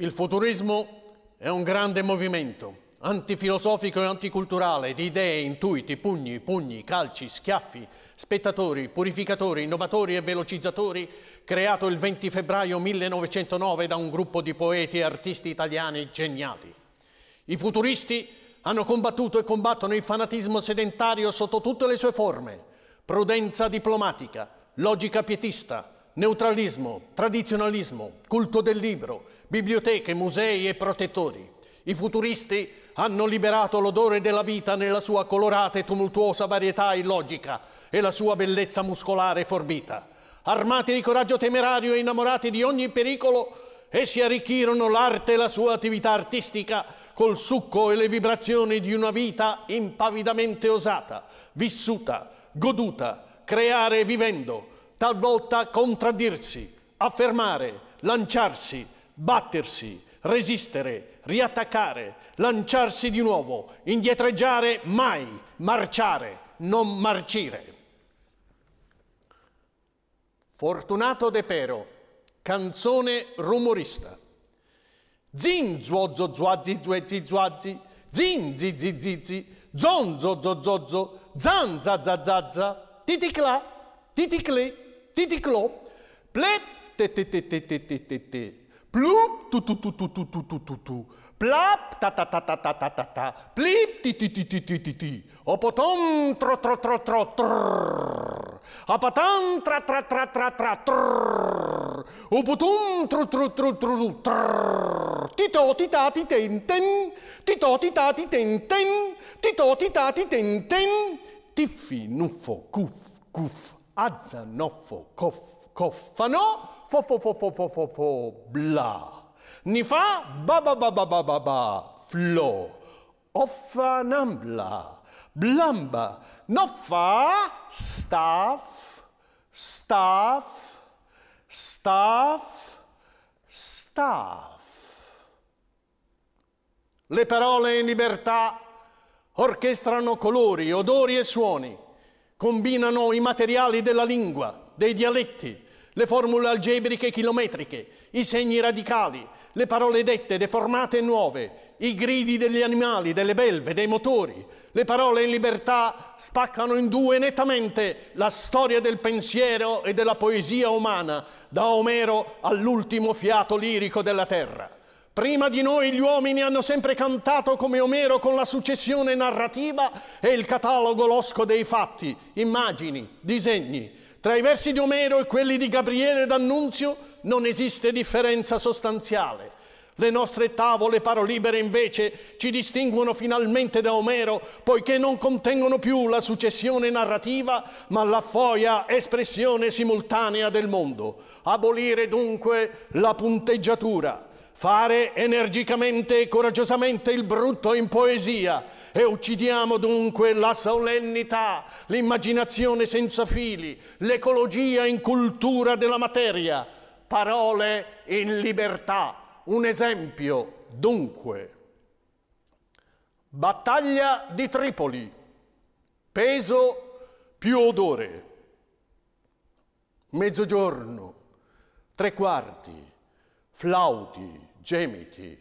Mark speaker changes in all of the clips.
Speaker 1: Il futurismo è un grande movimento, antifilosofico e anticulturale, di idee, intuiti, pugni, pugni, calci, schiaffi, spettatori, purificatori, innovatori e velocizzatori, creato il 20 febbraio 1909 da un gruppo di poeti e artisti italiani geniali. I futuristi hanno combattuto e combattono il fanatismo sedentario sotto tutte le sue forme, prudenza diplomatica, logica pietista, neutralismo, tradizionalismo, culto del libro, biblioteche, musei e protettori. I futuristi hanno liberato l'odore della vita nella sua colorata e tumultuosa varietà illogica e la sua bellezza muscolare forbita. Armati di coraggio temerario e innamorati di ogni pericolo, essi arricchirono l'arte e la sua attività artistica col succo e le vibrazioni di una vita impavidamente osata, vissuta, goduta, creare vivendo, talvolta contraddirsi, affermare, lanciarsi, battersi, resistere, riattaccare, lanciarsi di nuovo, indietreggiare mai, marciare, non marcire. Fortunato De Pero, canzone rumorista. Zin zuo zo zuazzi zi zuazzi, zin zi zi zi zi, zon zo zo zo zo, zan za za za za, titicla, titicli, Titiclo, ple, te te te te te te te te, plup, tu tu tu tu tu tu tu tu tu, plap, ta ta ta ta ta ta ta ta, plip, ti ti ti ti ti ti ti, opotom, tro tro tro tro trrr, apatam, tra tra tra tra tra trrr, opotum, tru tru tru tru trrr, tito tita ti ten ten, tito tita ti ten ten, tito tita ti ten ten, tifi, nuffo, cuff, cuff, azza Azzanoffo, cof, coffano, fo fo fo fo fo fo fo, bla. Nifa, ba ba ba ba ba ba ba, flo. Offanambla, blamba, noffa, staff, staff, staff, staff. Le parole in libertà orchestrano colori, odori e suoni combinano i materiali della lingua, dei dialetti, le formule algebriche chilometriche, i segni radicali, le parole dette, deformate e nuove, i gridi degli animali, delle belve, dei motori. Le parole in libertà spaccano in due nettamente la storia del pensiero e della poesia umana, da Omero all'ultimo fiato lirico della terra. Prima di noi gli uomini hanno sempre cantato come Omero con la successione narrativa e il catalogo losco dei fatti, immagini, disegni. Tra i versi di Omero e quelli di Gabriele d'Annunzio non esiste differenza sostanziale. Le nostre tavole parolibere invece ci distinguono finalmente da Omero, poiché non contengono più la successione narrativa, ma la foia espressione simultanea del mondo. Abolire dunque la punteggiatura, fare energicamente e coraggiosamente il brutto in poesia e uccidiamo dunque la solennità, l'immaginazione senza fili, l'ecologia in cultura della materia, parole in libertà, un esempio dunque. Battaglia di Tripoli, peso più odore, mezzogiorno, tre quarti, flauti, gemiti,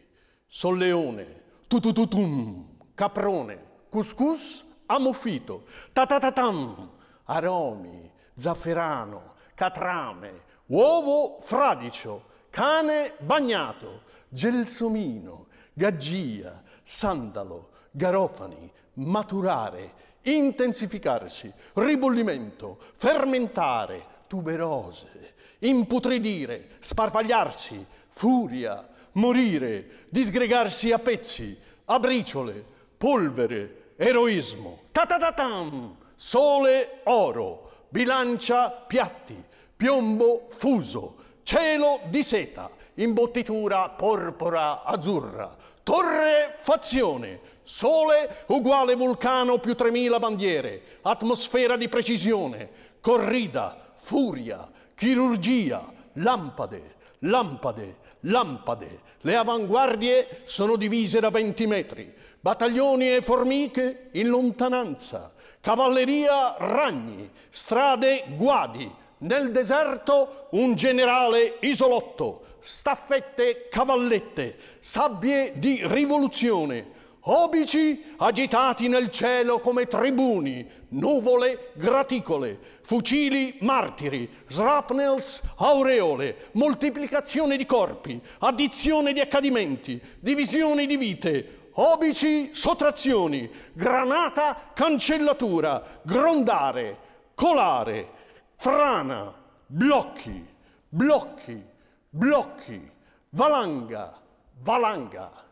Speaker 1: solleone, tutututum, caprone, couscous, ammuffito, tatatatam, aromi, zafferano, catrame, uovo fradicio, cane bagnato, gelsomino, gaggia, sandalo, garofani, maturare, intensificarsi, ribollimento, fermentare, tuberose, imputridire, sparpagliarsi, furia, morire, disgregarsi a pezzi, a briciole, polvere, eroismo. Ta-ta-ta-tam! Sole oro, bilancia piatti, piombo fuso, cielo di seta, imbottitura porpora azzurra, torre, fazione, sole uguale vulcano più 3000 bandiere, atmosfera di precisione, corrida, furia, chirurgia, lampade, lampade, lampade. Le avanguardie sono divise da 20 metri, battaglioni e formiche in lontananza, cavalleria ragni, strade guadi, nel deserto un generale isolotto, staffette cavallette, sabbie di rivoluzione, obici agitati nel cielo come tribuni, nuvole graticole, fucili martiri, srapnels aureole, moltiplicazione di corpi, addizione di accadimenti, divisione di vite, obici sottrazioni, granata cancellatura, grondare, colare, frana, blocchi, blocchi, blocchi, valanga, valanga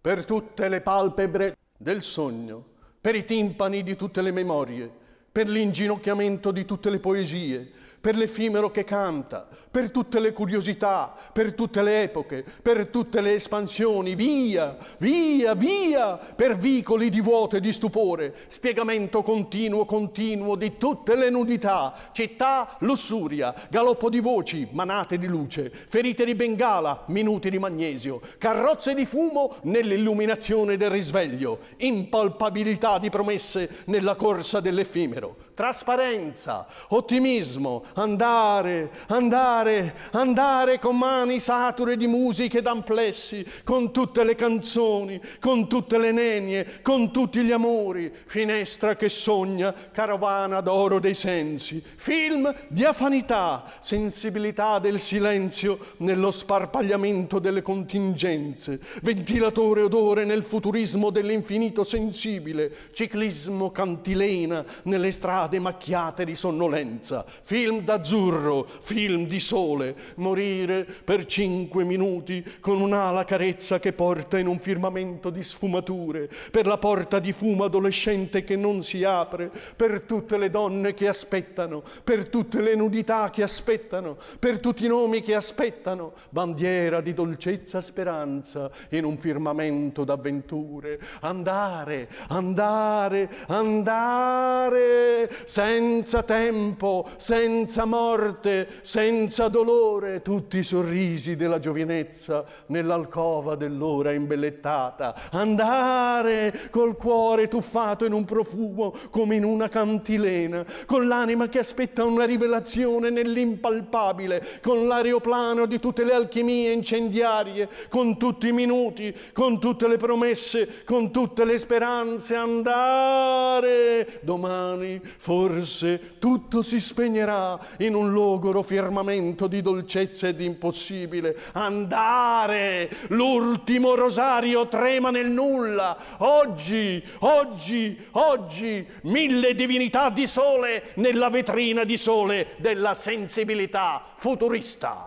Speaker 1: per tutte le palpebre del sogno, per i timpani di tutte le memorie, per l'inginocchiamento di tutte le poesie, per l'effimero che canta, per tutte le curiosità, per tutte le epoche, per tutte le espansioni, via, via, via, per vicoli di vuoto e di stupore, spiegamento continuo, continuo di tutte le nudità, città, lussuria, galoppo di voci, manate di luce, ferite di bengala, minuti di magnesio, carrozze di fumo nell'illuminazione del risveglio, impalpabilità di promesse nella corsa dell'effimero, trasparenza, ottimismo, andare, andare, andare con mani sature di musiche d'amplessi, con tutte le canzoni, con tutte le nenie, con tutti gli amori, finestra che sogna, carovana d'oro dei sensi, film diafanità, sensibilità del silenzio nello sparpagliamento delle contingenze, ventilatore odore nel futurismo dell'infinito sensibile, ciclismo cantilena nelle strade macchiate di sonnolenza, film d'azzurro, film di sole, morire per cinque minuti con un'ala carezza che porta in un firmamento di sfumature, per la porta di fumo adolescente che non si apre, per tutte le donne che aspettano, per tutte le nudità che aspettano, per tutti i nomi che aspettano, bandiera di dolcezza speranza in un firmamento d'avventure, andare, andare, andare senza tempo, senza senza morte, senza dolore, tutti i sorrisi della giovinezza nell'alcova dell'ora imbellettata, andare col cuore tuffato in un profumo come in una cantilena, con l'anima che aspetta una rivelazione nell'impalpabile, con l'aeroplano di tutte le alchimie incendiarie, con tutti i minuti, con tutte le promesse, con tutte le speranze, andare domani forse tutto si spegnerà, in un logoro firmamento di dolcezza ed impossibile. Andare! L'ultimo rosario trema nel nulla. Oggi, oggi, oggi, mille divinità di sole nella vetrina di sole della sensibilità futurista.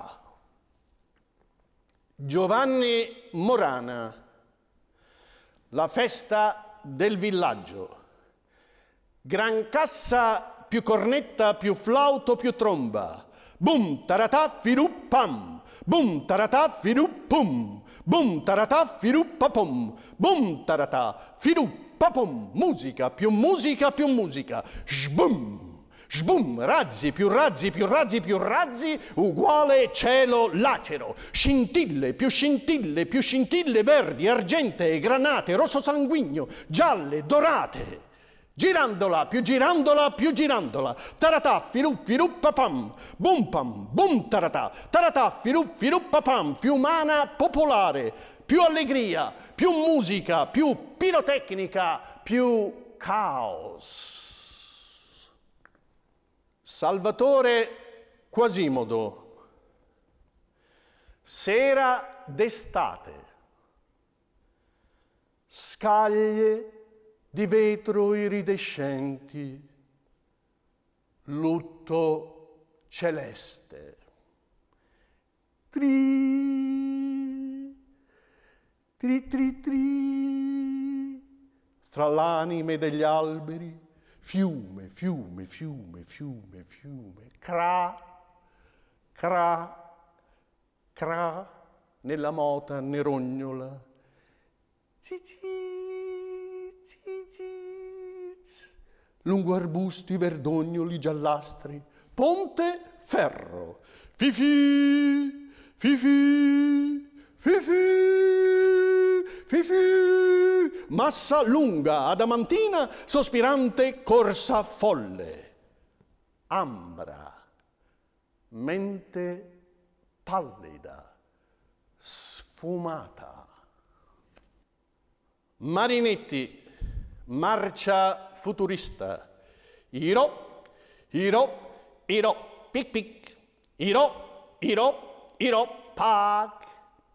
Speaker 1: Giovanni Morana, la festa del villaggio. Gran Grancassa più cornetta, più flauto, più tromba. Bum, taratà, firu, pam. Bum, taratà, firu, pum. Bum, taratà, firu, papum. Bum, taratà, firu, papum. Musica, più musica, più musica. Sbum, Sbum, razzi, più razzi, più razzi, più razzi, uguale cielo lacero. Scintille, più scintille, più scintille, verdi, argente, granate, rosso sanguigno, gialle, dorate. Girandola, più girandola, più girandola. Taratà, firu, firu, papam. Bum pam, bum taratà. Taratà, firu, firu, papam. Fiumana popolare. Più allegria, più musica, più pirotecnica, più caos. Salvatore Quasimodo. Sera d'estate. Scaglie di vetro iridescenti, lutto celeste. Tri, tri, tri, tri, fra l'anime degli alberi, fiume, fiume, fiume, fiume, fiume, cra, cra, cra, nella mota nerognola. Zizi lungo arbusti verdognoli giallastri, ponte ferro, fifi, fifi, fifi, fifi, massa lunga, adamantina, sospirante, corsa folle, ambra, mente pallida, sfumata. Marinetti, marcia futurista. Iro, iro, iro, pic pic, iro, iro, iro, pac,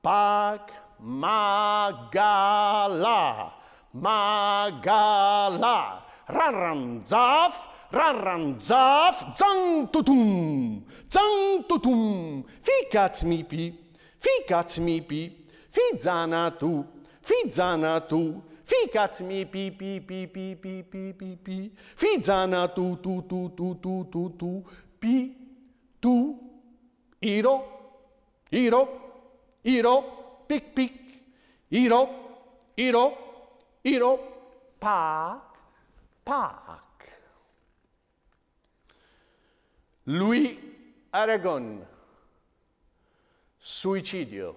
Speaker 1: pac, magala, magala, raranzaf, raranzaf, zantutum, zantutum, ficați mipi, ficați mipi, fizzana tu, fizzana tu, Ficați mi pi pi pi pi pi pi pi pi. Fizana tu tu tu tu tu tu tu. Pi tu. Iro. Iro. Iro. Pic pic. Iro. Iro. Iro. Pac. Pac. Louis Aragon. Suicidio.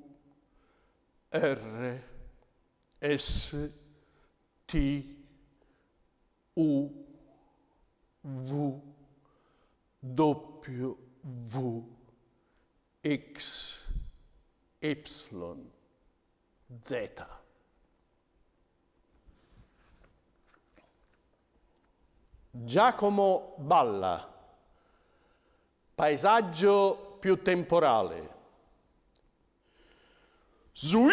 Speaker 1: R S T U V W X Y Z. Giacomo Balla, paesaggio più temporale. Zoom.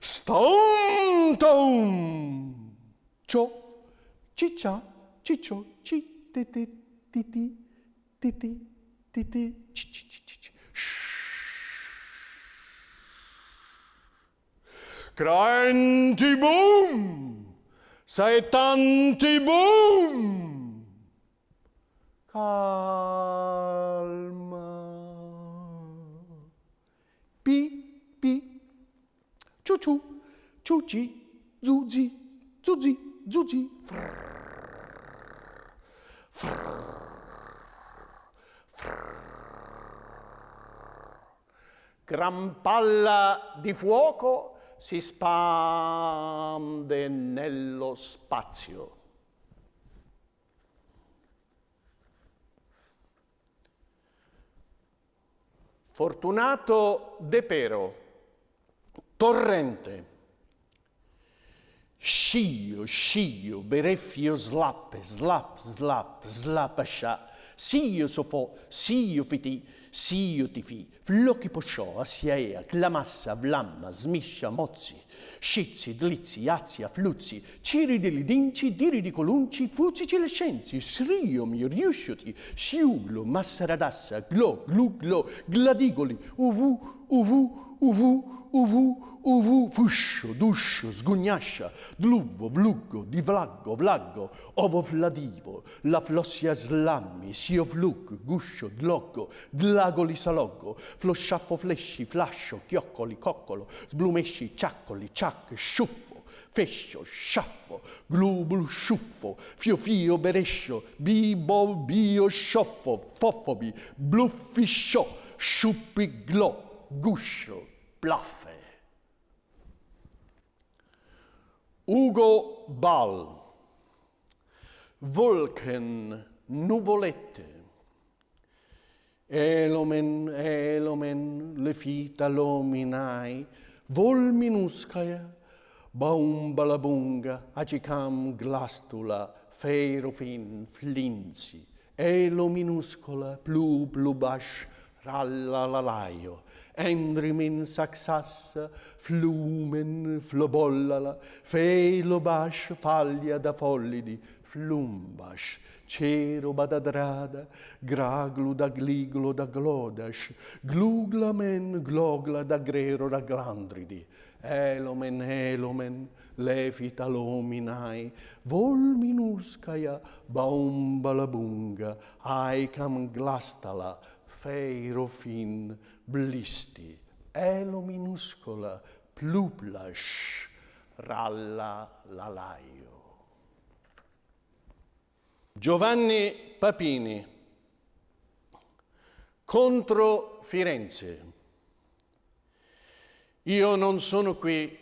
Speaker 1: Stone tone. Cho, chicha, chicho, chi, ti ti, ti ti, ti ti, chi. Cranti boom! Sei tanti boom! Calma. Pi, pi. Ciu ciu. Ciuci. Zuzi. Zuzi. Zuzi. Frrr. Frrr. Gran palla di fuoco si spande nello spazio. Fortunato De Pero, torrente, scio, scio, bereffio, slap, slap, slap, slapascia, Σίωσοφο, σίωφητη, σίωτηφη, φλόκι ποσό, ασιαία, κλαμάσα, βλάμμα, σμίσcia, μότσι, σίτσι, γλίτσι, ázia, φλούτσι, τσίρι δελιδίντσι, δίρι δικολούντσι, φούτσι τσιλεσcenzi, σρίωμι, ριούσιωτι, σιούλο, μασσαραδάσσα, γλό, γλου, γλό, γλαδίγολη, ουβού, ουβού, ουβού, uvu, uvu, fuscio, duscio, sgugnascia, dluvo, vluggo, divlaggo, vlaggo, ovo vladivo, la flossia slammi, sio flug, guscio, dloggo, dlagoli saloggo, flosciaffo flesci, flascio, chioccoli, coccolo, sblumesci, ciaccoli, ciac, sciuffo, fescio, sciaffo, glubul, sciuffo, fio, fio, berescio, bibo, bio, scioffo, foffobi, bluffi, sciò, sciuppi, glo, guscio, Plaffe. Ugo Ball. Wolken, nuvolette. Elomen, elomen, le fita lominai, volminuscaia, baumbalabunga, acicam glastula, ferofin, flinzi, elo minuscola, plu plubash, rallalalaio, endrimin saxassa, flumen flobollala, felobash faglia da follidi, flumbash, cero badadrada, graglu da gliglo da glodash, gluglamen glogla da grero da glandridi, elomen elomen, lefita lominai, volminuscaia baumbalabunga, aicam glastala, feirofin blisti, elo minuscola pluplash ralla lalaio. Giovanni Papini contro Firenze. Io non sono qui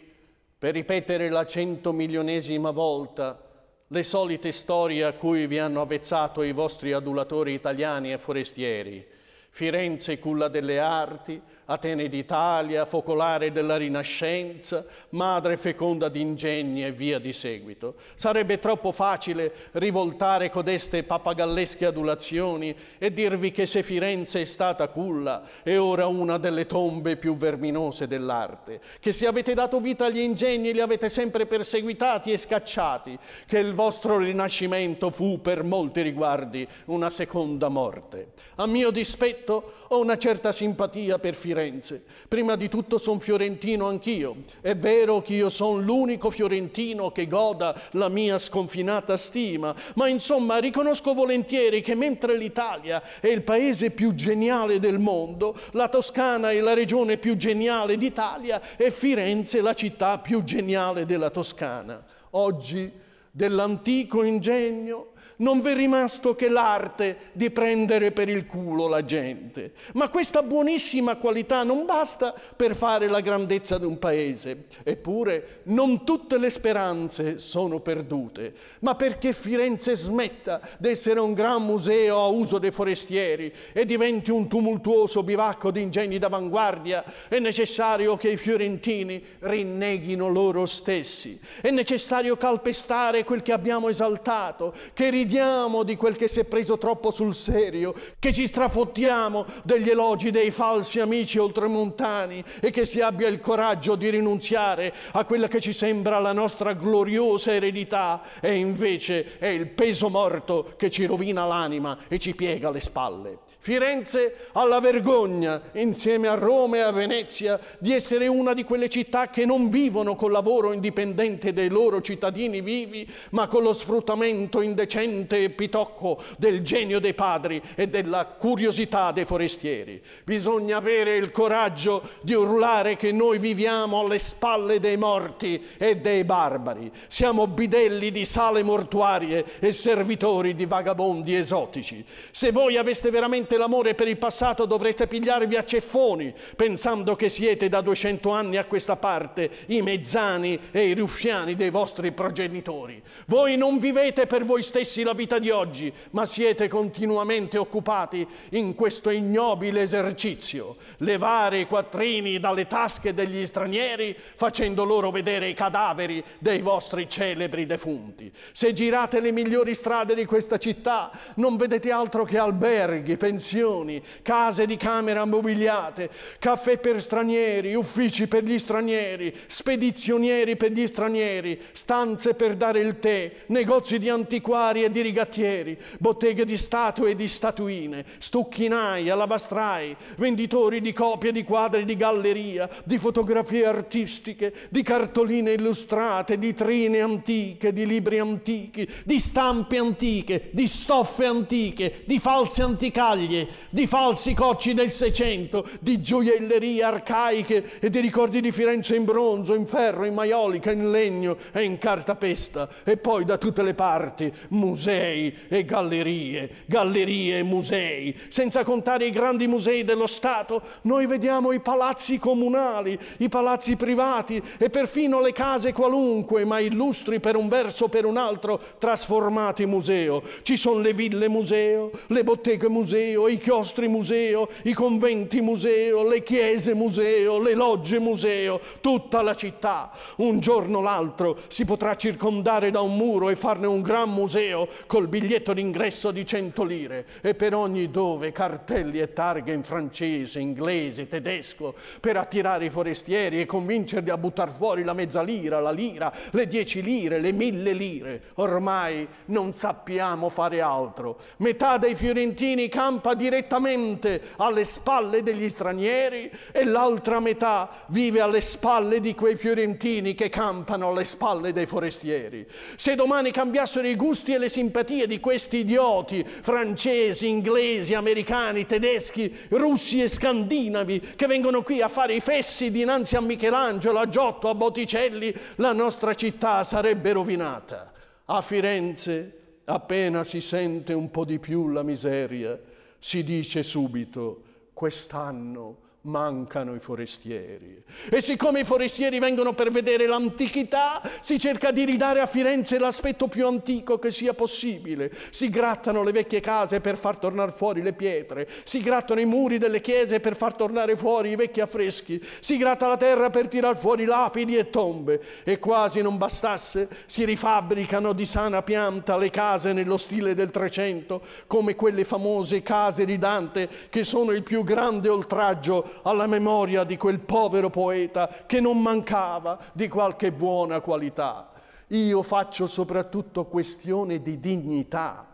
Speaker 1: per ripetere la centomilionesima volta le solite storie a cui vi hanno avvezzato i vostri adulatori italiani e forestieri, Firenze culla delle arti, Atene d'Italia, focolare della Rinascenza, madre feconda di ingegni e via di seguito. Sarebbe troppo facile rivoltare codeste pappagallesche adulazioni e dirvi che se Firenze è stata culla è ora una delle tombe più verminose dell'arte, che se avete dato vita agli ingegni li avete sempre perseguitati e scacciati, che il vostro rinascimento fu per molti riguardi una seconda morte. A mio dispetto Concetto ho una certa simpatia per Firenze. Prima di tutto sono fiorentino anch'io. È vero che io sono l'unico fiorentino che goda la mia sconfinata stima, ma insomma riconosco volentieri che mentre l'Italia è il paese più geniale del mondo, la Toscana è la regione più geniale d'Italia e Firenze la città più geniale della Toscana. Oggi dell'antico ingegno non v'è rimasto che l'arte di prendere per il culo la gente. Ma questa buonissima qualità non basta per fare la grandezza di un paese. Eppure non tutte le speranze sono perdute. Ma perché Firenze smetta di essere un gran museo a uso dei forestieri e diventi un tumultuoso bivacco di ingegni d'avanguardia, è necessario che i fiorentini rinneghino loro stessi. È necessario calpestare quel che abbiamo esaltato, che ridiamo di quel che si è preso troppo sul serio, che ci strafottiamo degli elogi dei falsi amici oltremontani e che si abbia il coraggio di rinunziare a quella che ci sembra la nostra gloriosa eredità e invece è il peso morto che ci rovina l'anima e ci piega le spalle. Firenze ha la vergogna, insieme a Roma e a Venezia, di essere una di quelle città che non vivono col lavoro indipendente dei loro cittadini vivi, ma con lo sfruttamento indecente e pitocco del genio dei padri e della curiosità dei forestieri. Bisogna avere il coraggio di urlare che noi viviamo alle spalle dei morti e dei barbari. Siamo bidelli di sale mortuarie e servitori di vagabondi esotici. Se voi aveste veramente avete l'amore per il passato dovreste pigliarvi a ceffoni, pensando che siete da 200 anni a questa parte i mezzani e i ruffiani dei vostri progenitori. Voi non vivete per voi stessi la vita di oggi, ma siete continuamente occupati in questo ignobile esercizio. Levare i quattrini dalle tasche degli stranieri facendo loro vedere i cadaveri dei vostri celebri defunti. Se girate le migliori strade di questa città non vedete altro che alberghi, pensieri, pensioni, case di camera mobiliate, caffè per stranieri, uffici per gli stranieri, spedizionieri per gli stranieri, stanze per dare il tè, negozi di antiquari e di rigattieri, botteghe di statue e di statuine, stucchinai, alabastrai, venditori di copie di quadri di galleria, di fotografie artistiche, di cartoline illustrate, di trine antiche, di libri antichi, di stampe antiche, di stoffe antiche, di false anticagli caldaie, di falsi cocci del Seicento, di gioiellerie arcaiche e di ricordi di Firenze in bronzo, in ferro, in maiolica, in legno e in cartapesta. E poi da tutte le parti musei e gallerie, gallerie e musei. Senza contare i grandi musei dello Stato, noi vediamo i palazzi comunali, i palazzi privati e perfino le case qualunque, ma illustri per un verso o per un altro, trasformati museo. Ci sono le ville museo, le botteghe museo, museo, i chiostri museo, i conventi museo, le chiese museo, le logge museo, tutta la città. Un giorno o l'altro si potrà circondare da un muro e farne un gran museo col biglietto d'ingresso di 100 lire e per ogni dove cartelli e targhe in francese, inglese, tedesco per attirare i forestieri e convincerli a buttare fuori la mezza lira, la lira, le 10 lire, le mille lire. Ormai non sappiamo fare altro. Metà dei fiorentini campa abita direttamente alle spalle degli stranieri e l'altra metà vive alle spalle di quei fiorentini che campano alle spalle dei forestieri. Se domani cambiassero i gusti e le simpatie di questi idioti francesi, inglesi, americani, tedeschi, russi e scandinavi che vengono qui a fare i fessi dinanzi a Michelangelo, a Giotto, a Botticelli, la nostra città sarebbe rovinata. A Firenze appena si sente un po' di più la miseria, si dice subito, quest'anno mancano i forestieri. E siccome i forestieri vengono per vedere l'antichità, si cerca di ridare a Firenze l'aspetto più antico che sia possibile. Si grattano le vecchie case per far tornare fuori le pietre, si grattano i muri delle chiese per far tornare fuori i vecchi affreschi, si gratta la terra per tirar fuori lapidi e tombe. E quasi non bastasse, si rifabbricano di sana pianta le case nello stile del Trecento, come quelle famose case di Dante che sono il più grande oltraggio alla memoria di quel povero poeta che non mancava di qualche buona qualità. Io faccio soprattutto questione di dignità.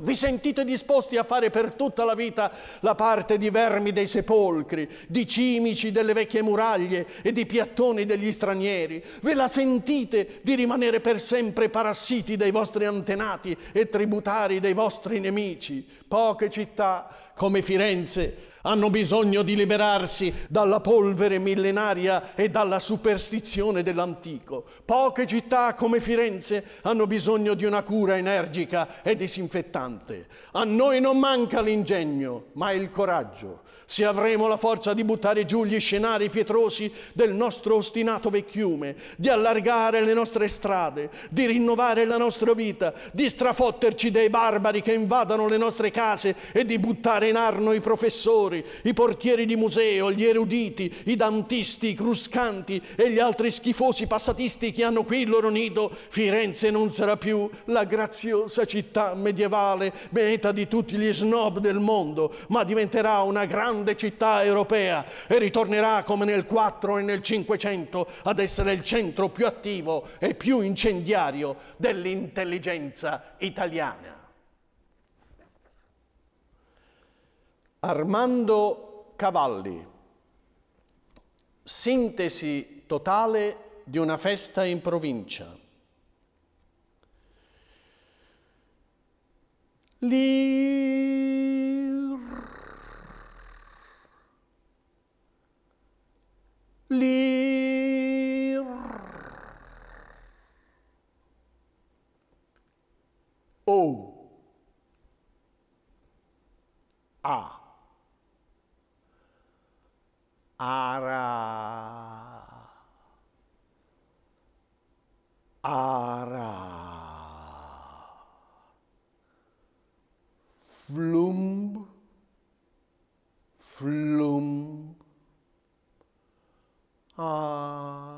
Speaker 1: Vi sentite disposti a fare per tutta la vita la parte di vermi dei sepolcri, di cimici delle vecchie muraglie e di piattoni degli stranieri? Ve la sentite di rimanere per sempre parassiti dei vostri antenati e tributari dei vostri nemici? Poche città come Firenze hanno bisogno di liberarsi dalla polvere millenaria e dalla superstizione dell'antico. Poche città come Firenze hanno bisogno di una cura energica e disinfettante. A noi non manca l'ingegno, ma il coraggio se avremo la forza di buttare giù gli scenari pietrosi del nostro ostinato vecchiume, di allargare le nostre strade, di rinnovare la nostra vita, di strafotterci dei barbari che invadano le nostre case e di buttare in arno i professori, i portieri di museo, gli eruditi, i dantisti, i cruscanti e gli altri schifosi passatisti che hanno qui il loro nido, Firenze non sarà più la graziosa città medievale, meta di tutti gli snob del mondo, ma diventerà una grande grande città europea e ritornerà come nel 4 e nel 500 ad essere il centro più attivo e più incendiario dell'intelligenza italiana. Armando Cavalli, sintesi totale di una festa in provincia. Lì Leer. O. A. Ara. Ara. Flum. Flum. Flocks.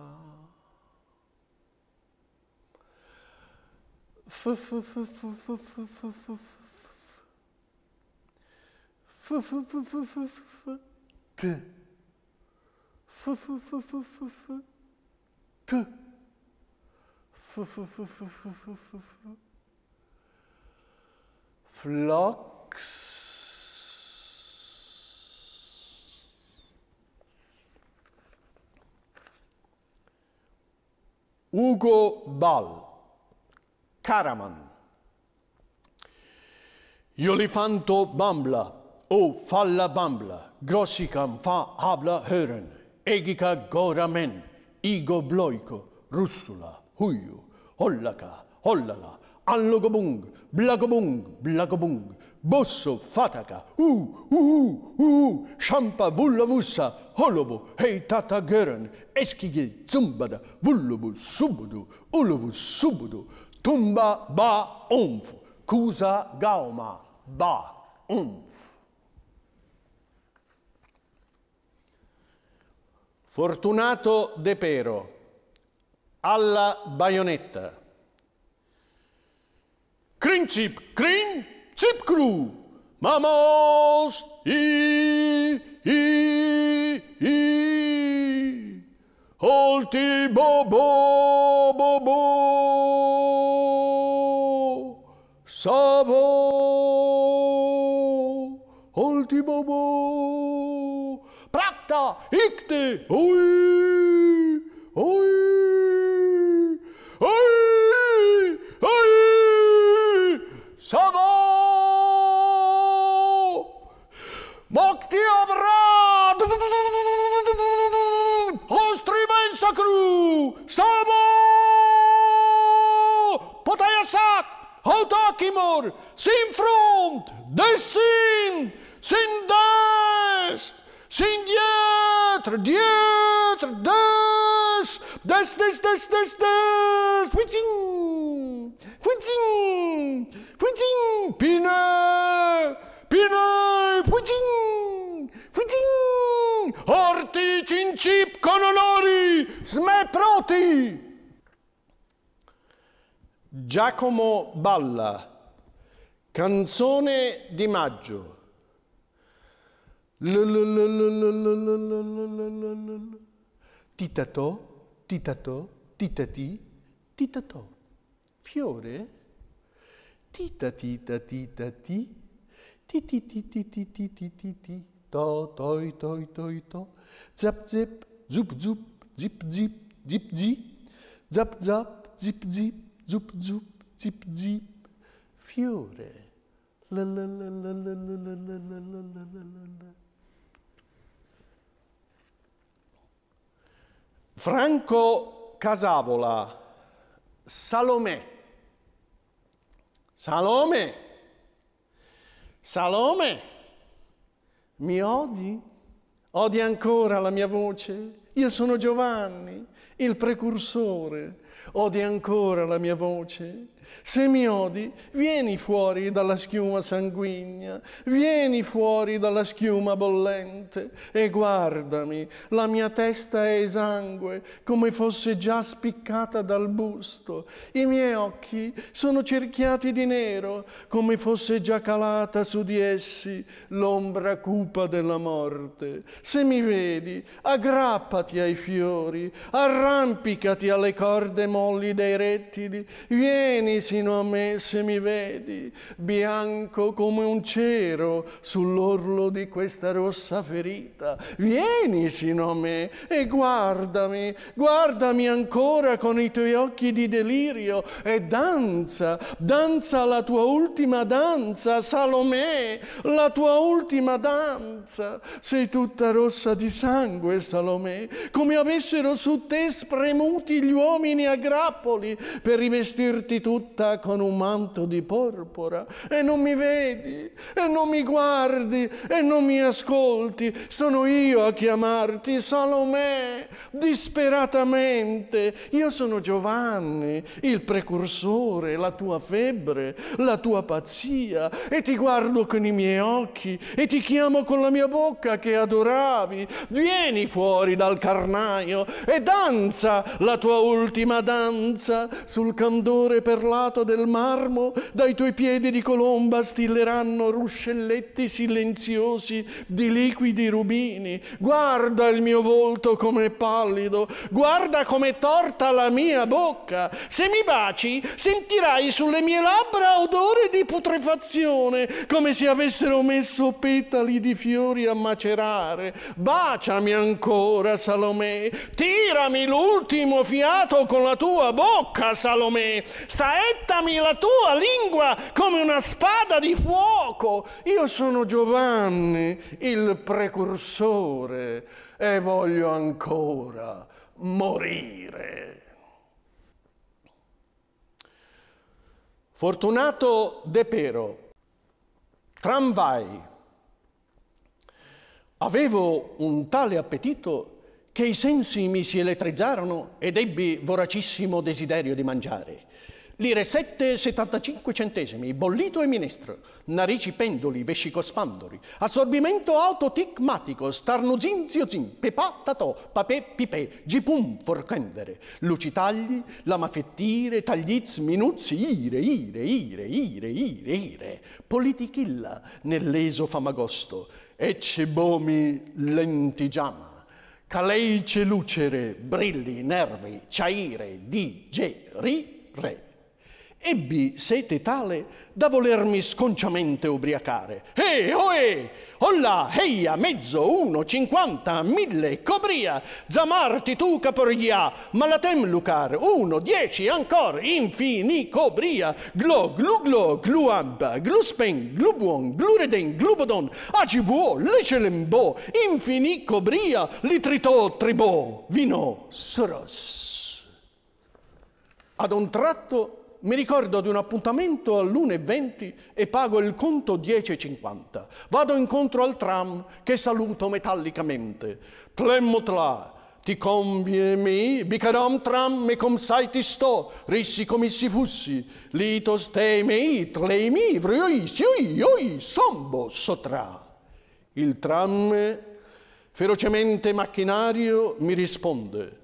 Speaker 1: Ugo Ball, Karaman, Jolifanto Bambla, O Falla Bambla, Grossikan Fa Habla Hören, Egika Goramen, Igo Bloiko, Rustula, Huju, Hollaka, Hollala, allogobung, blagobung, blagobung, bosso, fataca, u, u, u, u, shampa, vullavussa, holobo, heitata geren, eskige, zumbada, vullubu, subudu, ulubu, subudu, tumba, ba, umf, cusa, gauma, ba, umf. Fortunato De Pero, alla baionetta, Kringchip, crin chip crew. Vamos, i, i, i. Olti bo bo bo bo. Savo. Olti bo bo. Prakta, ikte, oi, oi. Halt immer! Sind Front! Das sind! des, das! Sind dietr! des, des, des, des, des, das, das! Puțin! Puțin! Puțin! Bine! Bine! ortici, Puțin! Orti cincip conolorii! Sme protii! Giacomo Balla, canzone di maggio. Titato, titato, titati, titato. Fiore? Tita tita tita ti, ti ti ti ti ti ti ti ti ti, to toi toi toi to, zap zip, zup zup, zip zip, zip zi, zap zap, zip zip zup zup, zip zip, fiore. Franco Casavola, Salomè. Salome, Salome, mi odi? Odi ancora la mia voce? Io sono Giovanni, il precursore, odi ancora la mia voce? Se mi odi, vieni fuori dalla schiuma sanguigna, vieni fuori dalla schiuma bollente e guardami, la mia testa è esangue come fosse già spiccata dal busto, i miei occhi sono cerchiati di nero come fosse già calata su di essi l'ombra cupa della morte. Se mi vedi, aggrappati ai fiori, arrampicati alle corde molli dei rettili, vieni vieni sino a me se mi vedi, bianco come un cero sull'orlo di questa rossa ferita. Vieni sino a me e guardami, guardami ancora con i tuoi occhi di delirio e danza, danza la tua ultima danza, Salomè, la tua ultima danza. Sei tutta rossa di sangue, Salomè, come avessero su te spremuti gli uomini a grappoli per rivestirti tutto cinta con un manto di porpora e non mi vedi e non mi guardi e non mi ascolti. Sono io a chiamarti Salome, disperatamente. Io sono Giovanni, il precursore, la tua febbre, la tua pazzia e ti guardo con i miei occhi e ti chiamo con la mia bocca che adoravi. Vieni fuori dal carnaio e danza la tua ultima danza sul candore per la cioccolato del marmo, dai tuoi piedi di colomba stilleranno ruscelletti silenziosi di liquidi rubini. Guarda il mio volto com'è pallido, guarda com'è torta la mia bocca. Se mi baci, sentirai sulle mie labbra odore di putrefazione, come se avessero messo petali di fiori a macerare. Baciami ancora, Salomè, tirami l'ultimo fiato con la tua bocca, Salomè. Saè Spettami la tua lingua come una spada di fuoco. Io sono Giovanni, il precursore, e voglio ancora morire. Fortunato De Pero, tramvai. Avevo un tale appetito che i sensi mi si elettrizzarono ed ebbi voracissimo desiderio di mangiare lire 7,75 centesimi, bollito e minestra, narici pendoli, vescicospandoli, assorbimento autoticmatico, starnuzinziozin, pepà tatò, papè pipè, gipum forcendere, lucitagli, lamafettire, tagliz, minuzzi, ire, ire, ire, ire, ire, ire, politichilla nell'eso famagosto, ecce bomi lentigiama. Caleice lucere, brilli, nervi, ciaire, di, ge, ri, re ebbi sete tale da volermi sconciamente ubriacare. E oe! Olla, eia, mezzo, uno, cinquanta, mille, cobria, zamarti tu caporia, malatem lucar, uno, dieci, ancor, infini, cobria, glo, glu, glo, gluamba, gluspen, glubuon, glureden, glubodon, agibuo, lecelembo, infini, cobria, litrito, tribo, vino, soros. Ad un tratto mi ricordo di un appuntamento all'1.20 e pago il conto 10.50. Vado incontro al tram che saluto metallicamente. Tlemmotla, ti convie conviemi, bicaram tram me com sai ti sto, rissi come si fussi, litos temi, tlemi, vrioi, sioi, oi, sombo, sotra. Il tram, ferocemente macchinario, mi risponde.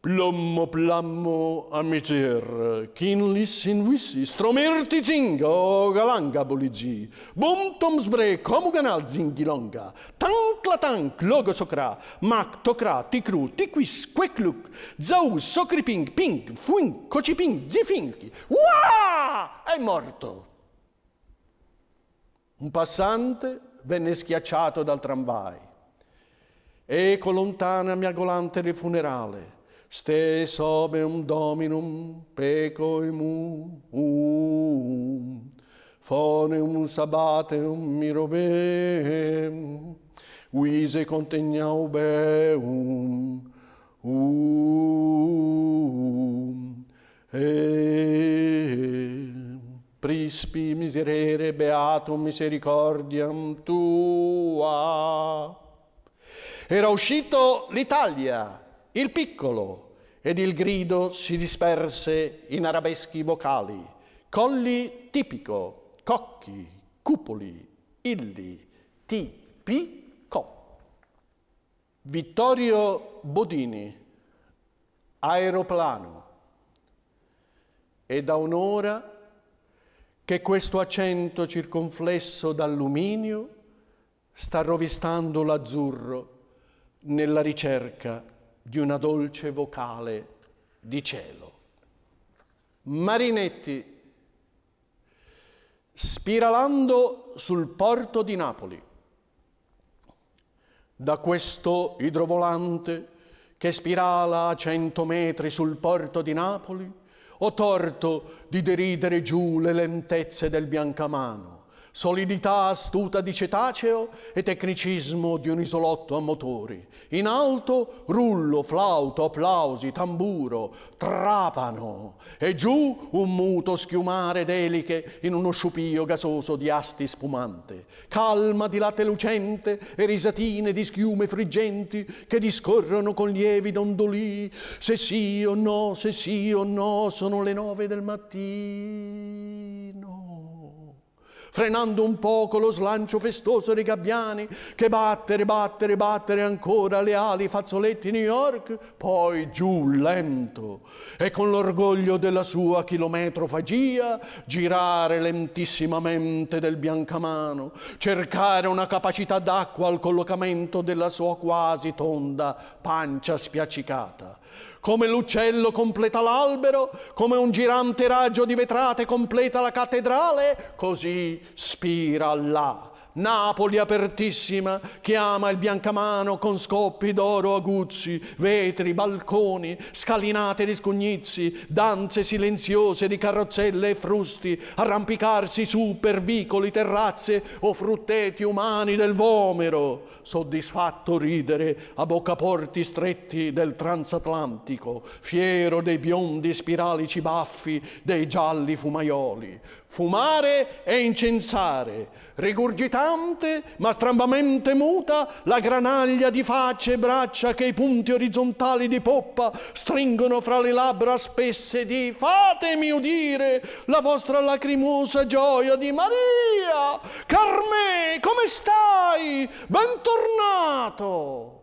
Speaker 1: Plommo plammo a miser, kinlis in wissi, stromerti zinga, o galanga boligi, bom tom sbre, comuganal zingilonga, tank la tank, logo socra, mac tocra, ticru, tiquis, quecluc, zau, socriping, ping, ping fuin, cociping, zifinchi, uah! È morto! Un passante venne schiacciato dal tramvai. Eco lontana miagolante del funerale, stes obem dominum pecoimum, foneum sabbateum mirobeem, vise contegnau beum, um, e ehm, prispi miserere beatum misericordiam tua. Era uscito l'Italia il piccolo, ed il grido si disperse in arabeschi vocali, colli tipico, cocchi, cupoli, illi, tipi, co. Vittorio Bodini, aeroplano. È da un'ora che questo accento circonflesso d'alluminio sta rovistando l'azzurro nella ricerca di una dolce vocale di cielo. Marinetti, spiralando sul porto di Napoli, da questo idrovolante che spirala a cento metri sul porto di Napoli, ho torto di deridere giù le lentezze del Biancamano solidità astuta di cetaceo e tecnicismo di un isolotto a motori. In alto rullo, flauto, applausi, tamburo, trapano e giù un muto schiumare d'eliche in uno sciupio gasoso di asti spumante. Calma di latte lucente e risatine di schiume friggenti che discorrono con lievi dondoli. Se sì o no, se sì o no, sono le nove del mattino frenando un poco lo slancio festoso dei gabbiani, che battere, battere, battere ancora le ali fazzoletti New York, poi giù lento e con l'orgoglio della sua chilometrofagia girare lentissimamente del biancamano, cercare una capacità d'acqua al collocamento della sua quasi tonda pancia spiaccicata come l'uccello completa l'albero, come un girante raggio di vetrate completa la cattedrale, così spira là Napoli apertissima chiama il biancamano con scoppi d'oro aguzzi, vetri, balconi, scalinate di scugnizi, danze silenziose di carrozzelle e frusti, arrampicarsi su per vicoli, terrazze o frutteti umani del Vomero, soddisfatto ridere a boccaporti stretti del transatlantico, fiero dei biondi spiralici baffi dei gialli fumaioli, fumare e incensare, rigurgitare cantante, ma strambamente muta, la granaglia di facce e braccia che i punti orizzontali di poppa stringono fra le labbra spesse di fatemi udire la vostra lacrimosa gioia di Maria, Carmè, come stai? Bentornato!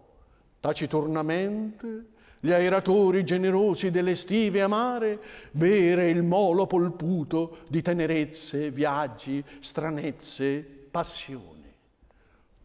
Speaker 1: Taciturnamente gli aeratori generosi delle stive amare, bere il molo polputo di tenerezze, viaggi, stranezze passione.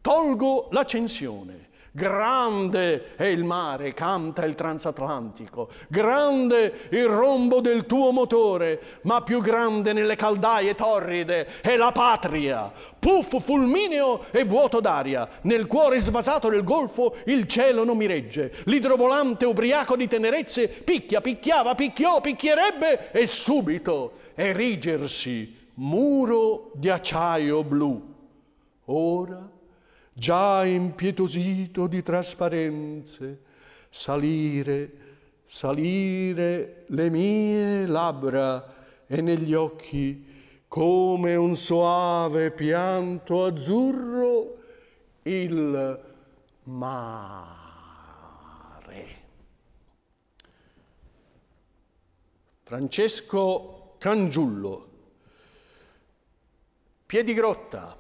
Speaker 1: Tolgo l'accensione. Grande è il mare, canta il transatlantico, grande il rombo del tuo motore, ma più grande nelle caldaie torride è la patria. Puff, fulmineo e vuoto d'aria, nel cuore svasato del golfo il cielo non mi regge, l'idrovolante ubriaco di tenerezze picchia, picchiava, picchiò, picchierebbe e subito erigersi muro di acciaio blu Ora, già impietosito di trasparenze, salire, salire le mie labbra e negli occhi come un soave pianto azzurro il mare. Francesco Cangiullo, Piedigrotta,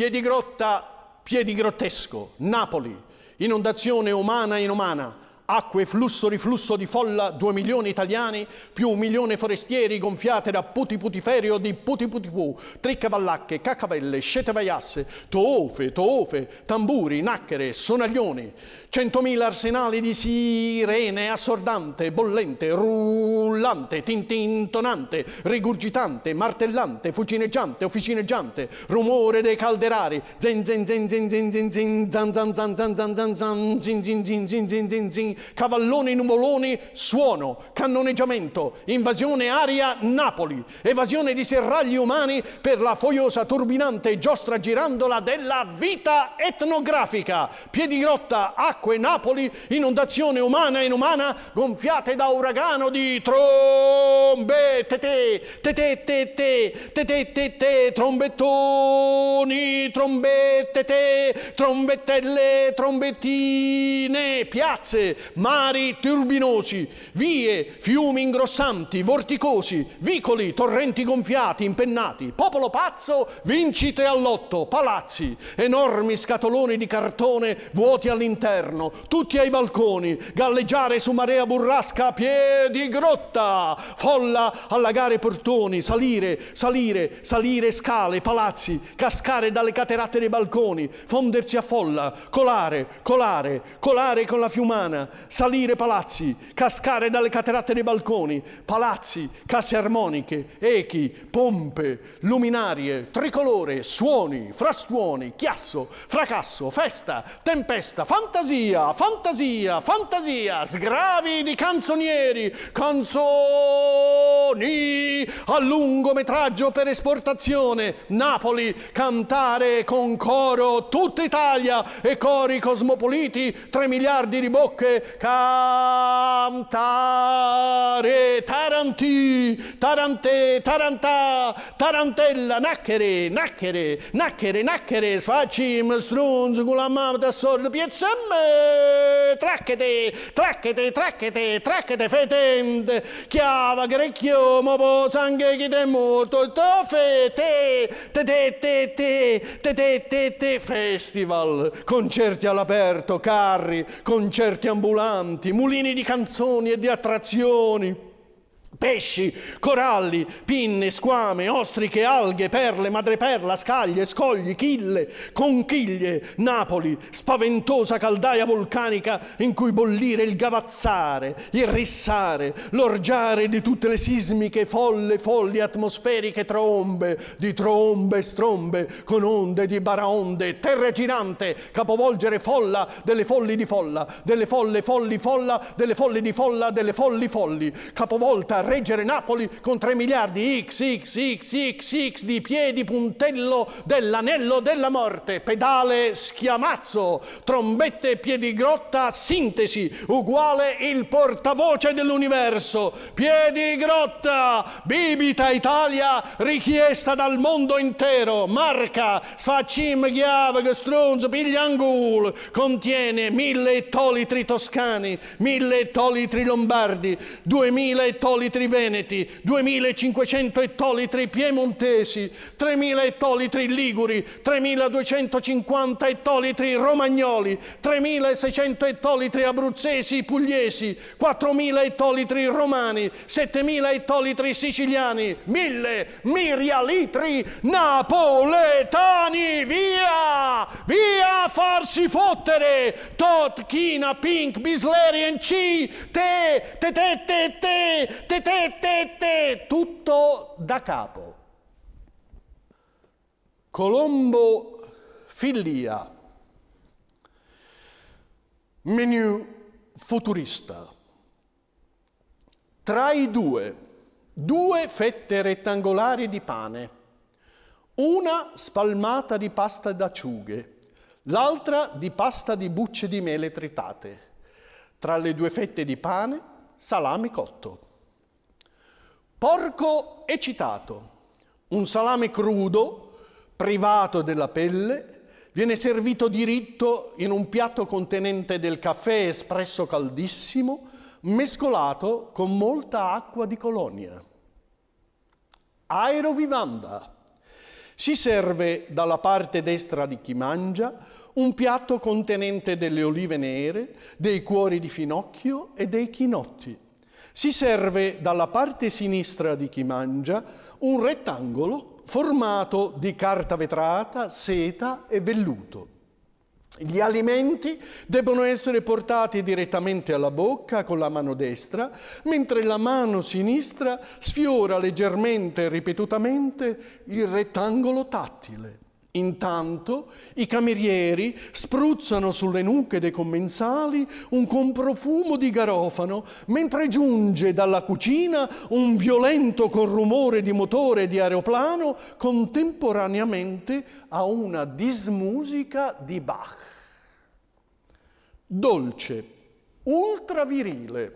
Speaker 1: Piedigrotta, Piedigrottesco, Napoli, inondazione umana e inumana, acque, flusso, riflusso di folla, due milioni italiani, più un milione forestieri gonfiate da puti putiferio di puti putipù, tre cavallacche, cacavelle, scete vaiasse, toofe, toofe, tamburi, nacchere, sonaglioni, centomila arsenali di sirene assordante, bollente, rullante, tintintonante, rigurgitante, martellante, fucineggiante, officineggiante, rumore dei calderari, zin zin zin zin zin zin zin zan zan zan zan zan zan zan zin zin zin zin zin zin zin cavalloni nuvoloni suono, cannoneggiamento, invasione aria Napoli, evasione di serragli umani per la foiosa turbinante giostra girandola della vita etnografica, piedi piedigrotta, acque Napoli, inondazione umana e inumana gonfiate da uragano di trombette, te, te, te, te, te, trombettoni, trombette, trombettelle, trombettine, piazze, mari turbinosi, vie, fiumi ingrossanti, vorticosi, vicoli, torrenti gonfiati, impennati, popolo pazzo, vincite all'otto, palazzi, enormi scatoloni di cartone vuoti all'interno, tutti ai balconi, galleggiare su marea burrasca a piedi grotta, folla allagare portoni, salire, salire, salire scale, palazzi, cascare dalle caterate dei balconi, fondersi a folla, colare, colare, colare con la fiumana, salire palazzi, cascare dalle cataratte dei balconi, palazzi, case armoniche, echi, pompe, luminarie, tricolore, suoni, frastuoni, chiasso, fracasso, festa, tempesta, fantasia, fantasia, fantasia, sgravi di canzonieri, canzoni a lungometraggio per esportazione, Napoli, cantare con coro, tutta Italia e cori cosmopoliti, 3 miliardi di bocche, cantare Taranti, Tarante, Tarantà, Tarantella, nacchere, nacchere, nacchere, nacchere, sfacim, strunz, con la mamma da sordo, piezzemme, tracchete, tracchete, tracchete, tracchete, fetente, chiava, grecchio, mopo, sangue, chi te molto, tofe, te, te, te, te, te, te, te, te, te, festival, concerti all'aperto, carri, concerti ambulanti, ambulanti, mulini di canzoni e di attrazioni pesci, coralli, pinne, squame, ostriche, alghe, perle, madreperla, scaglie, scogli, chille, conchiglie, Napoli, spaventosa caldaia vulcanica in cui bollire il gavazzare, il rissare, l'orgiare di tutte le sismiche, folle, folli, atmosferiche trombe, di trombe strombe, con onde di baraonde, terra girante, capovolgere folla delle folli di folla, delle folle folli folla, delle folle di folla, delle folli folli, capovolta reggere Napoli con 3 miliardi XXXXX di piedi puntello dell'anello della morte, pedale schiamazzo, trombette piedi grotta, sintesi, uguale il portavoce dell'universo, piedi grotta, bibita Italia richiesta dal mondo intero, marca, sfacim ghiaveg strunz pigliangul, contiene mille ettolitri toscani, mille ettolitri lombardi, duemila ettolitri ettolitri veneti, 2.500 ettolitri piemontesi, 3.000 ettolitri liguri, 3.250 ettolitri romagnoli, 3.600 ettolitri abruzzesi pugliesi, 4.000 ettolitri romani, 7.000 ettolitri siciliani, 1.000 litri napoletani, via! Via a farsi fottere! Tot, Kina, Pink, Bislerian, C, te, te, te, te, te, te, te, te, te, te, tutto da capo. Colombo Filia, menu futurista. Tra i due, due fette rettangolari di pane, una spalmata di pasta d'acciughe, l'altra di pasta di bucce di mele tritate. Tra le due fette di pane, salame cotto. Porco eccitato, un salame crudo, privato della pelle, viene servito diritto in un piatto contenente del caffè espresso caldissimo, mescolato con molta acqua di colonia. Aerovivanda. Si serve dalla parte destra di chi mangia un piatto contenente delle olive nere, dei cuori di finocchio e dei chinotti. Si serve dalla parte sinistra di chi mangia un rettangolo formato di carta vetrata, seta e velluto. Gli alimenti debbono essere portati direttamente alla bocca con la mano destra, mentre la mano sinistra sfiora leggermente e ripetutamente il rettangolo tattile. Intanto i camerieri spruzzano sulle nuche dei commensali un comprofumo di garofano, mentre giunge dalla cucina un violento corrumore di motore e di aeroplano contemporaneamente a una dismusica di Bach. Dolce, ultravirile.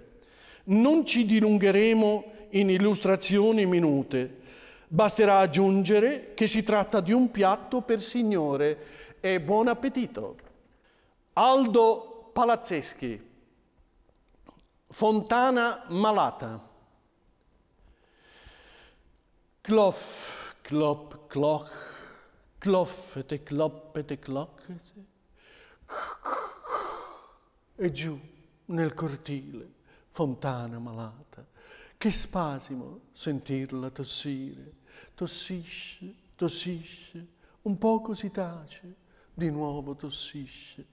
Speaker 1: Non ci dilungheremo in illustrazioni minute, Basterà aggiungere che si tratta di un piatto per signore e buon appetito. Aldo Palazzeschi, Fontana Malata, Cloff, clop, cloch, cloffete, cloppete, clocchete, e giù nel cortile, Fontana Malata che spasimo sentirla tossire. Tossisce, tossisce, un poco si tace, di nuovo tossisce.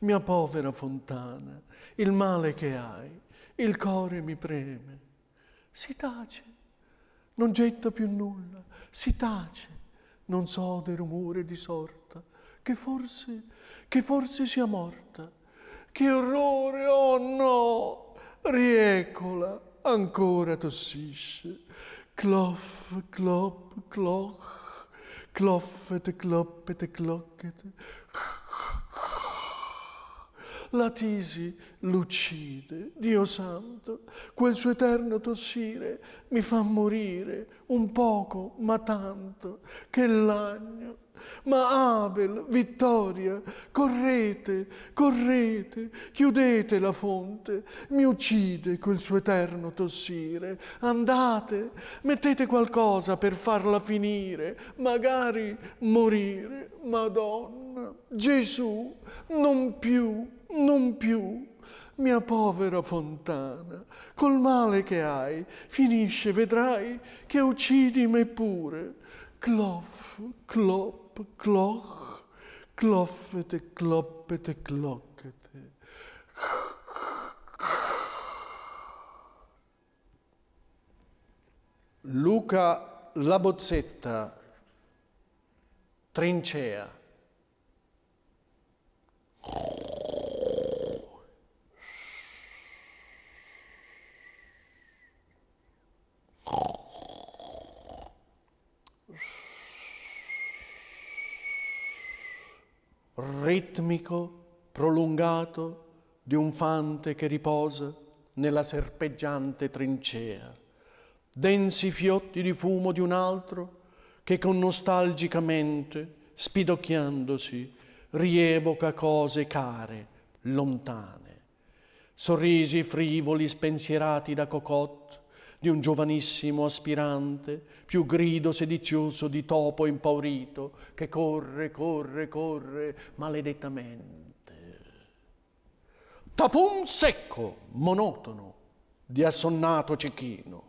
Speaker 1: Mia povera fontana, il male che hai, il cuore mi preme. Si tace, non getta più nulla, si tace, non so del rumore di sorta, che forse, che forse sia morta. Che orrore, oh no, riecola ancora tossisce. Clof, clop, cloch, cloffet, cloppet, clocchete. La tisi l'uccide, Dio santo, quel suo eterno tossire mi fa morire un poco, ma tanto, che lagno ma Abel, vittoria, correte, correte, chiudete la fonte, mi uccide quel suo eterno tossire, andate, mettete qualcosa per farla finire, magari morire, Madonna, Gesù, non più, non più. Mia povera fontana, col male che hai, finisce, vedrai, che uccidi me pure. Clof, clop, klopp, kloch, kloffete, kloppete, Luca La Bozzetta, Trincea. ritmico, prolungato di un fante che riposa nella serpeggiante trincea, densi fiotti di fumo di un altro che con nostalgicamente, spidocchiandosi, rievoca cose care, lontane. Sorrisi frivoli spensierati da cocotte, di un giovanissimo aspirante, più grido sedizioso di topo impaurito, che corre, corre, corre maledettamente. Tapun secco, monotono, di assonnato cecchino.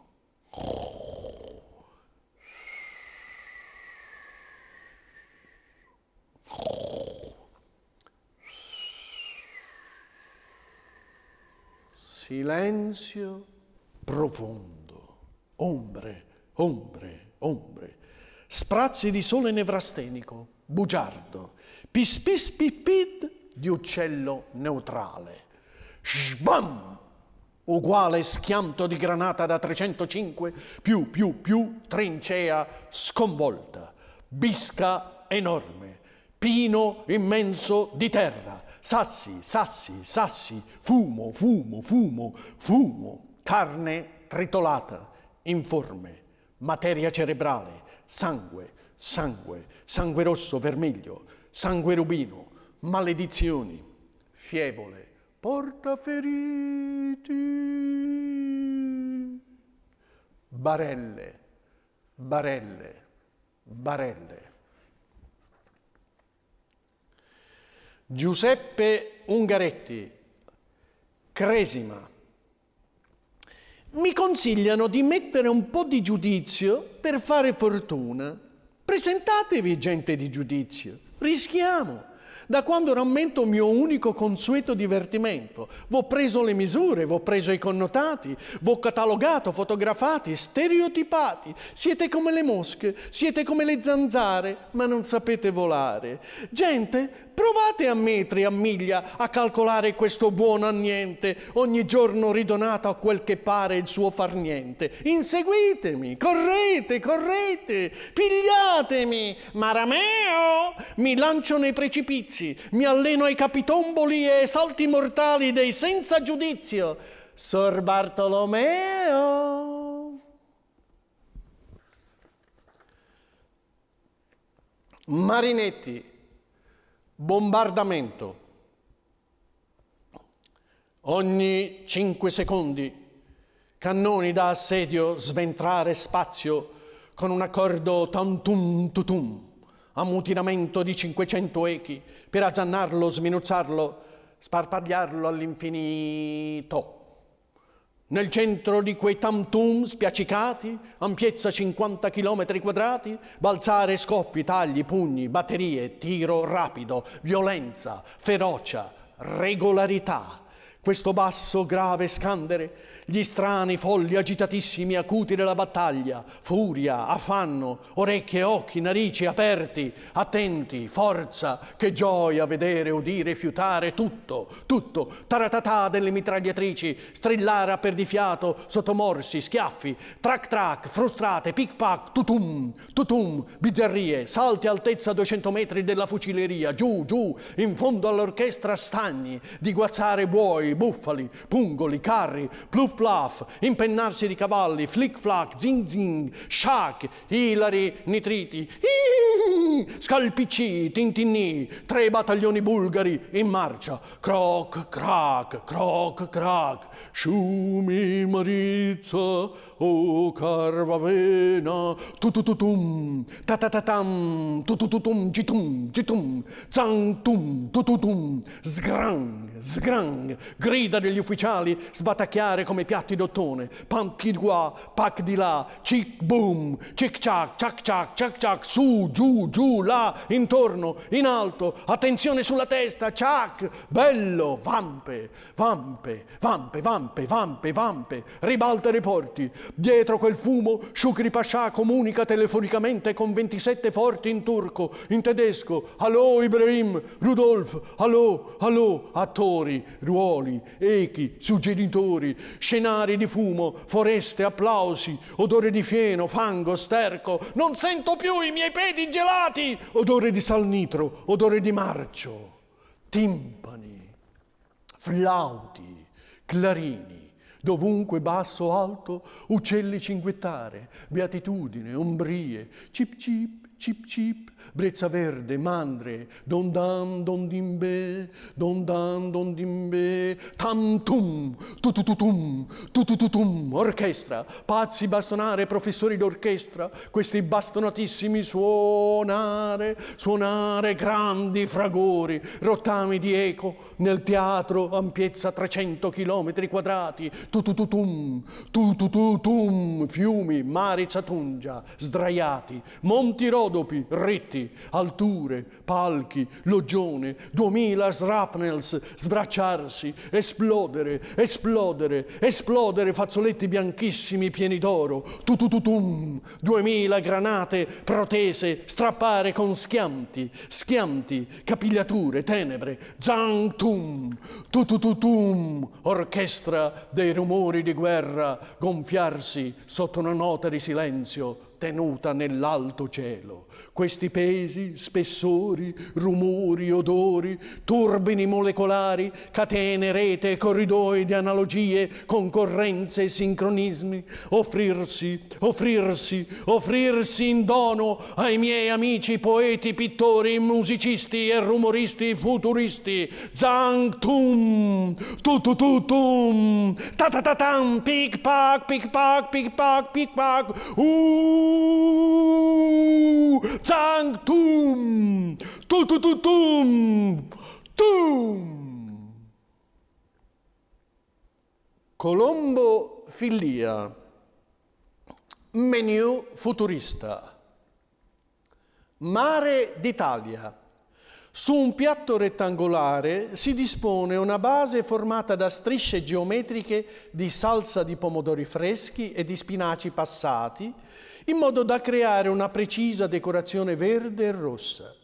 Speaker 1: Silenzio profondo ombre, ombre, ombre, sprazzi di sole nevrastenico, bugiardo, pispis pipid di uccello neutrale, sbam, uguale schianto di granata da 305, più, più, più, trincea sconvolta, bisca enorme, pino immenso di terra, sassi, sassi, sassi, fumo, fumo, fumo, fumo, carne tritolata, informe, materia cerebrale, sangue, sangue, sangue rosso, vermiglio, sangue rubino, maledizioni, fievole, porta feriti, barelle, barelle, barelle. Giuseppe Ungaretti, Cresima, mi consigliano di mettere un po' di giudizio per fare fortuna. Presentatevi gente di giudizio, rischiamo da quando rammento il mio unico consueto divertimento. V'ho preso le misure, v'ho preso i connotati, v'ho catalogato, fotografati, stereotipati. Siete come le mosche, siete come le zanzare, ma non sapete volare. Gente, provate a metri, a miglia, a calcolare questo buono a niente, ogni giorno ridonato a quel che pare il suo far niente. Inseguitemi, correte, correte, pigliatemi, marameo, mi lancio nei precipizi giudizi, mi alleno ai capitomboli e ai salti mortali dei senza giudizio. Sor Bartolomeo. Marinetti, bombardamento. Ogni cinque secondi cannoni da assedio sventrare spazio con un accordo tantum tutum ammutinamento di 500 echi per azzannarlo, sminuzzarlo, sparpagliarlo all'infinito. Nel centro di quei tamtum spiaccicati, ampiezza 50 km quadrati, balzare scoppi, tagli, pugni, batterie, tiro rapido, violenza, ferocia, regolarità, questo basso, grave scandere, gli strani, folli, agitatissimi, acuti della battaglia, furia, affanno, orecchie, occhi, narici aperti, attenti, forza, che gioia vedere, udire, fiutare tutto, tutto, taratatà delle mitragliatrici, strillare a perdifiato, sottomorsi, schiaffi, trac trac, frustrate, pic pac, tutum, tutum, bizzarrie, salti altezza 200 metri della fucileria, giù, giù, in fondo all'orchestra stagni, di guazzare buoi, buoi, bufali, pungoli, carri, pluf plaf, impennarsi di cavalli, flick flack, zing zing, shack, ilari, nitriti. Ii! scalpicci, Tintinni, tre battaglioni bulgari in marcia. Croc, crac, croc, crac. Sciumi, Marizza, o Carvavena. Tutututum, tatatatam, tututum, gitum, gitum. Zantum, tututum. Sgrang, sgrang. Grida degli ufficiali sbatacchiare come piatti d'ottone. Panchi di qua, pac di là. Cic, boom, cic, ciac, ciac, ciac, ciac, ciac. Su, giù, giù giù, là, intorno, in alto, attenzione sulla testa, ciac, bello, vampe, vampe, vampe, vampe, vampe, vampe, ribalta i riporti. Dietro quel fumo, Shukri Pascià comunica telefonicamente con 27 forti in turco, in tedesco, allo Ibrahim, Rudolf, allo, allo, attori, ruoli, echi, suggeritori, scenari di fumo, foreste, applausi, odore di fieno, fango, sterco, non sento più i miei piedi gelati, strati, odore di salnitro, odore di marcio, timpani, flauti, clarini, dovunque basso o alto, uccelli cinguettare, beatitudine, ombrie, cip cip, cip cip, Brezza verde, Mandre, don don dan dimbe, Dondan, Dondimbe, Dondan, Dondimbe, Tantum, Tutututum, Tutututum, orchestra, pazzi bastonare, professori d'orchestra, questi bastonatissimi suonare, suonare grandi fragori, rottami di eco nel teatro, ampiezza 300 km quadrati, Tutututum, tututum, fiumi, mari Zatungia, sdraiati, monti rodopi, ritti, tetti, alture, palchi, logione, duemila srapnels, sbracciarsi, esplodere, esplodere, esplodere fazzoletti bianchissimi pieni d'oro, tutututum, duemila granate protese, strappare con schianti, schianti, capigliature, tenebre, zang tum, tutututum, orchestra dei rumori di guerra, gonfiarsi sotto una nota di silenzio, tenuta nell'alto cielo. Questi pesi, spessori, rumori, odori, turbini molecolari, catene, rete, corridoi di analogie, concorrenze, e sincronismi, offrirsi, offrirsi, offrirsi in dono ai miei amici poeti, pittori, musicisti e rumoristi futuristi. Zang tum, tu tu tu tum, ta ta ta tam, pic pac, pic pac, pic pac, pic pac, uuuh. Zang Tum! Tu tum! Tum! Colombo Fillia, menu futurista, mare d'Italia. Su un piatto rettangolare si dispone una base formata da strisce geometriche di salsa di pomodori freschi e di spinaci passati, in modo da creare una precisa decorazione verde e rossa.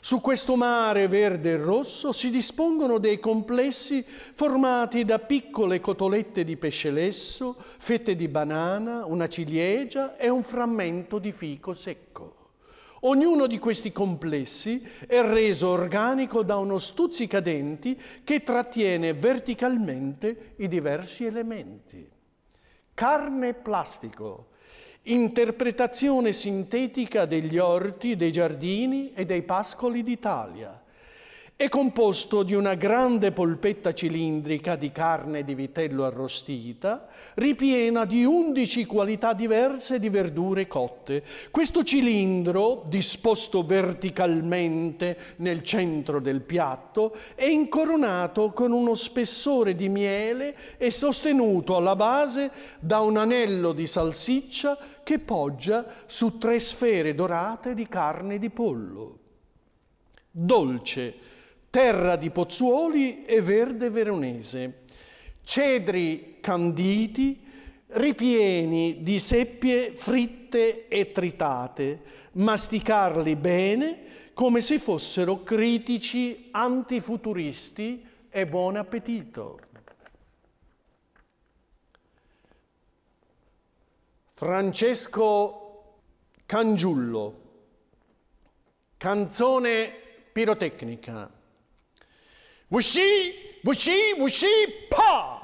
Speaker 1: Su questo mare verde e rosso si dispongono dei complessi formati da piccole cotolette di pesce lesso, fette di banana, una ciliegia e un frammento di fico secco. Ognuno di questi complessi è reso organico da uno stuzzicadenti che trattiene verticalmente i diversi elementi. Carne e plastico interpretazione sintetica degli orti, dei giardini e dei pascoli d'Italia. È composto di una grande polpetta cilindrica di carne di vitello arrostita, ripiena di 11 qualità diverse di verdure cotte. Questo cilindro, disposto verticalmente nel centro del piatto, è incoronato con uno spessore di miele e sostenuto alla base da un anello di salsiccia che poggia su tre sfere dorate di carne di pollo. Dolce, terra di Pozzuoli e verde veronese, cedri canditi, ripieni di seppie fritte e tritate, masticarli bene come se fossero critici antifuturisti e buon appetito. Francesco Cangiullo, canzone pirotecnica. Was she, was she, was she, pa?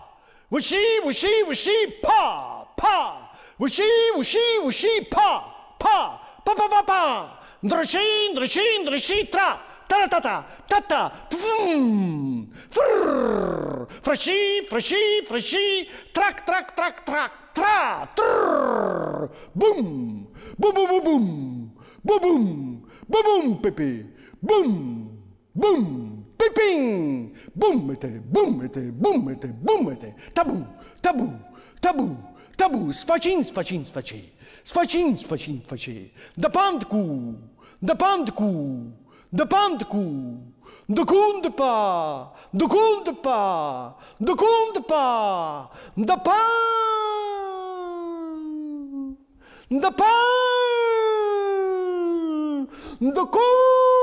Speaker 1: Was she, was she, was she, pa, pa? Was she, was she, was she, pa, pa, pa, pa, pa, pa? Drashin, drashin, drashi, tra, ta, ta, ta, ta, ta, tvum, frrrr, frashi, frashi, frashi, trak, trak, trak, trak, tra, trrr, boom, boom, boom, boom, boom, boom, boom, boom, boom, boom, boom, boom, boom, ping, bumete, bumete, bumete, bumete, tabu, tabu, tabu, tabu, sfacin, sfacin, sfaci, sfacin, sfacin, faci, da pandcu, da pandcu, da pandcu, da cundpa, da cundpa, da cundpa, da pan, da pan, da cundpa.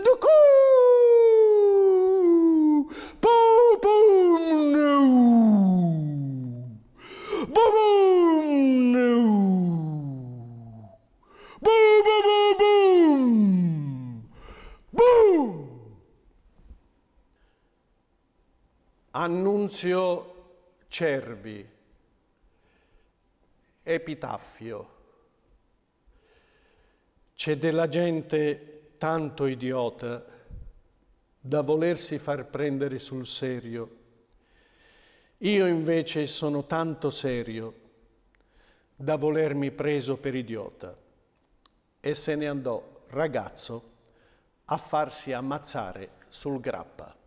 Speaker 1: Duku! Annunzio Cervi, Epitaffio. C'è della gente tanto idiota da volersi far prendere sul serio. Io invece sono tanto serio da volermi preso per idiota. E se ne andò, ragazzo, a farsi ammazzare sul grappa.